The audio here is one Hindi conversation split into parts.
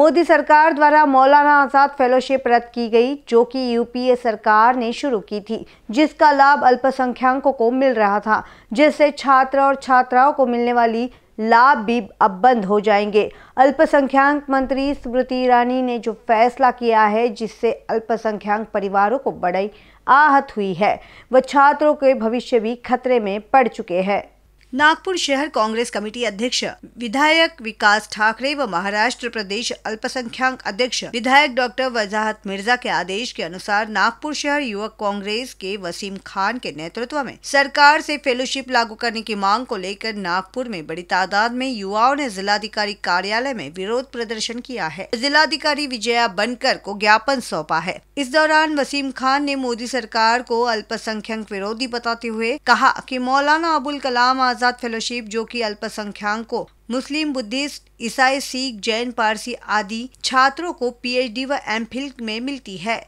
मोदी सरकार द्वारा मौलाना आज़ाद फेलोशिप रद्द की गई जो कि यूपीए सरकार ने शुरू की थी जिसका लाभ अल्पसंख्यकों को मिल रहा था जिससे छात्र और छात्राओं को मिलने वाली लाभ भी अब बंद हो जाएंगे अल्पसंख्यक मंत्री स्मृति ईरानी ने जो फैसला किया है जिससे अल्पसंख्यक परिवारों को बड़ी आहत हुई है वह छात्रों के भविष्य भी खतरे में पड़ चुके हैं नागपुर शहर कांग्रेस कमेटी अध्यक्ष विधायक विकास ठाकरे व महाराष्ट्र प्रदेश अल्पसंख्याक अध्यक्ष विधायक डॉक्टर वजाहत मिर्जा के आदेश के अनुसार नागपुर शहर युवक कांग्रेस के वसीम खान के नेतृत्व में सरकार से फेलोशिप लागू करने की मांग को लेकर नागपुर में बड़ी तादाद में युवाओं ने जिलाधिकारी कार्यालय में विरोध प्रदर्शन किया है जिलाधिकारी विजया बनकर को ज्ञापन सौंपा है इस दौरान वसीम खान ने मोदी सरकार को अल्पसंख्यक विरोधी बताते हुए कहा की मौलाना अबुल कलाम आज़ाद फेलोशिप जो कि अल्पसंख्याकों मुस्लिम बुद्धिस्ट ईसाई सिख जैन पारसी आदि छात्रों को पीएचडी व एमफिल में मिलती है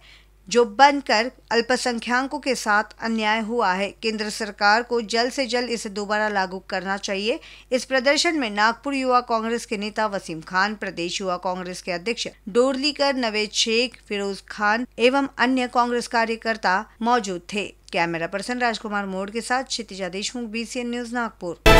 जो बनकर अल्पसंख्यकों के साथ अन्याय हुआ है केंद्र सरकार को जल्द से जल्द इसे दोबारा लागू करना चाहिए इस प्रदर्शन में नागपुर युवा कांग्रेस के नेता वसीम खान प्रदेश युवा कांग्रेस के अध्यक्ष डोरलीकर नवेद शेख फिरोज खान एवं अन्य कांग्रेस कार्यकर्ता मौजूद थे कैमरा पर्सन राजकुमार मोड़ के साथ क्षितिजा देशमुख बी न्यूज नागपुर